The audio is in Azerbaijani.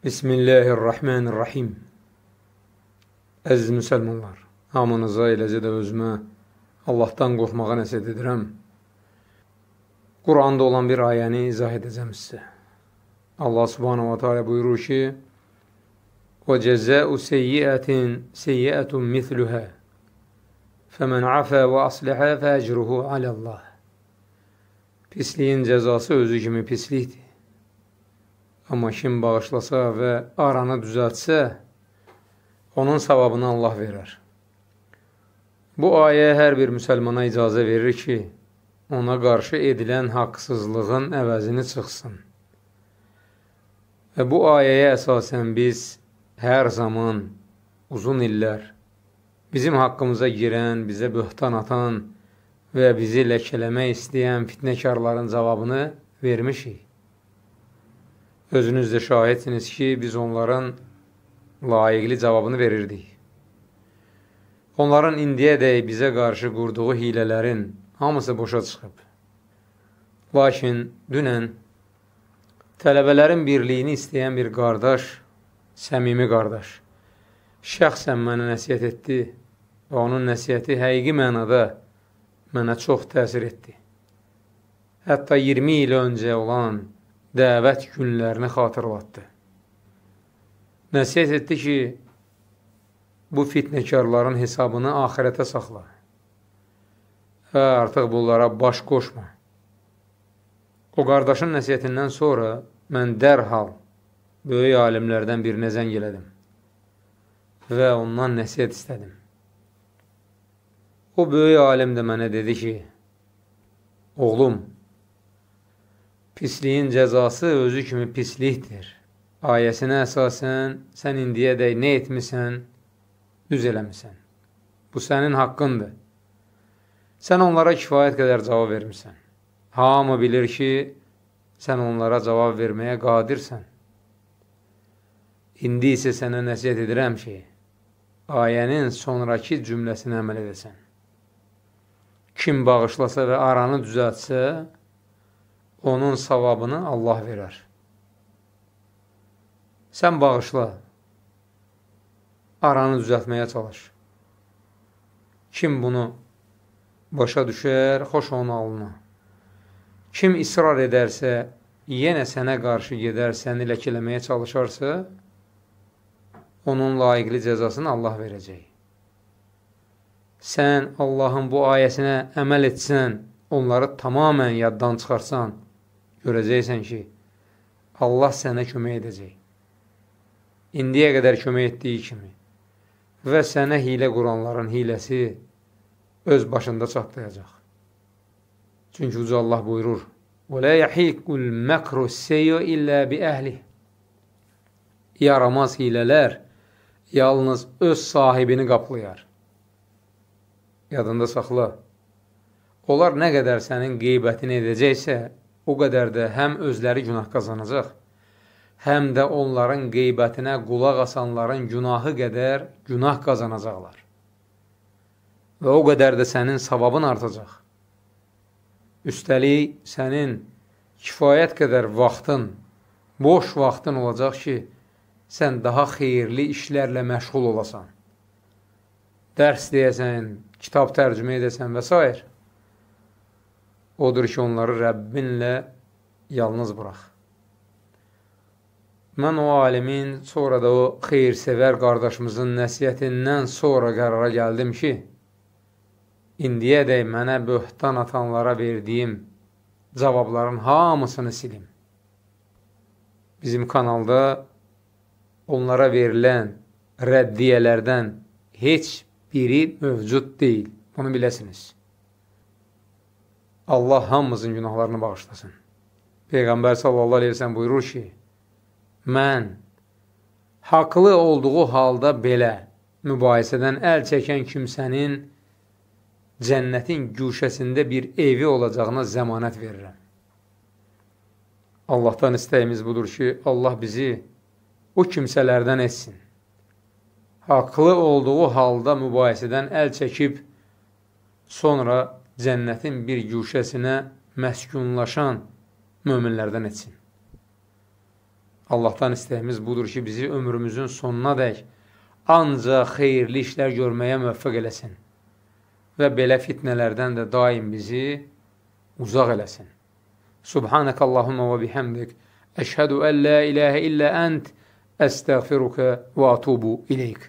Bismillahirrahmanirrahim. Əziz müsəlmanlar, hamınıza eləcə də özümə Allahdan qorxmağa nəsət edirəm. Quranda olan bir ayəni izah edəcəm sizə. Allah subhanahu wa ta'ala buyurur ki, وَجَزَاءُ سَيِّئَةٍ سَيِّئَةٌ مِثْلُهَا فَمَنْ عَفَى وَأَصْلِحَا فَأَجْرُهُ عَلَى اللّٰهِ Pisliyin cəzası özü kimi pislikdir. Amma kim bağışlasa və aranı düzəltsə, onun savabını Allah verər. Bu ayə hər bir müsəlmana icazə verir ki, ona qarşı edilən haqsızlığın əvəzini çıxsın. Və bu ayəyə əsasən biz hər zaman, uzun illər, bizim haqqımıza girən, bizə böhtan atan və bizi ləkələmək istəyən fitnəkarların cavabını vermişik. Özünüz də şahidsiniz ki, biz onların layiqli cavabını verirdik. Onların indiyə dək bizə qarşı qurduğu hilələrin hamısı boşa çıxıb. Lakin dünən tələbələrin birliyini istəyən bir qardaş, səmimi qardaş, şəxsən mənə nəsiyyət etdi və onun nəsiyyəti həqiqi mənada mənə çox təsir etdi. Hətta 20 il öncə olan dəvət günlərini xatırlatdı. Nəsiyyət etdi ki, bu fitnəkarların hesabını axirətə saxla və hə, artıq bunlara baş qoşma. O qardaşın nəsiyyətindən sonra mən dərhal böyük alimlərdən birinə zəng elədim və ondan nəsiyyət istədim. O böyük alim də mənə dedi ki, oğlum, pisliyin cəzası özü kimi pislikdir. Ayəsinə əsasən sən indiyədək nə etmisən, düz eləmisən. Bu sənin haqqındır. Sən onlara kifayət qədər cavab vermirsən. Hamı bilir ki, sən onlara cavab verməyə qadirsən. İndi isə sənə nəsiyyət edirəm ki, ayənin sonraki cümləsinə əməl edəsən. Kim bağışlasa və aranı düzəltsə, onun savabını Allah verər. Sən bağışla, aranı düzəltməyə çalış. Kim bunu başa düşər, xoş onun alına. Kim israr edərsə, yenə sənə qarşı gedər, səni ləkələməyə çalışarsa, onun layiqli cəzasını Allah verəcək. Sən Allahın bu ayəsinə əməl etsən, onları tamamən yaddan çıxarsan, görəcəksən ki, Allah sənə kömək edəcək. İndiyə qədər kömək etdiyi kimi və sənə hilə quranların hiləsi öz başında çatlayacaq. Çünki Uca Allah buyurur, وَلَا يَحِيقُ الْمَكْرُ السَّيُّ إِلَّا بِأَهْلِهِ Yaramaz hilələr yalnız öz sahibini qaplayar. Yadında saxla. Onlar nə qədər sənin qeybətini edəcəksə, o qədər də həm özləri günah qazanacaq, həm də onların qeybətinə qulaq asanların günahı qədər günah qazanacaqlar. Və o qədər də sənin savabın artacaq. Üstəlik, sənin kifayət qədər vaxtın, boş vaxtın olacaq ki, sən daha xeyirli işlərlə məşğul olasan. Dərs deyəsən, kitab tərcümə edəsən və s odur ki, onları Rəbbinlə yalnız bıraq. Mən o alimin, sonra da o xeyirsevər qardaşımızın nəsiyyətindən sonra qərara gəldim ki, indiyədək mənə böhtan atanlara verdiyim cavabların hamısını silim. Bizim kanalda onlara verilən rəddiyələrdən heç biri mövcud deyil. Bunu biləsiniz. Allah hamımızın günahlarını bağışlasın. Peyğəmbər sallallahu aleyhi ve sellem buyurur ki, mən haqlı olduğu halda belə mübahisədən əl çəkən kimsənin cənnətin güşəsində bir evi olacağına zəmanət verirəm. Allahdan istəyimiz budur ki, Allah bizi o kimsələrdən etsin. Haqlı olduğu halda mübahisədən əl çəkib, sonra cənnətin bir güşəsinə məskunlaşan möminlərdən etsin. Allahdan istəyimiz budur ki, bizi ömrümüzün sonuna dək ancaq xeyirli işlər görməyə müvəffəq eləsin və belə fitnələrdən də daim bizi uzaq eləsin. Subhanək Allahumma və bihamdik. Əşhədu ən la iləhə illə ənd. Əstəğfiruka və atubu iləyik.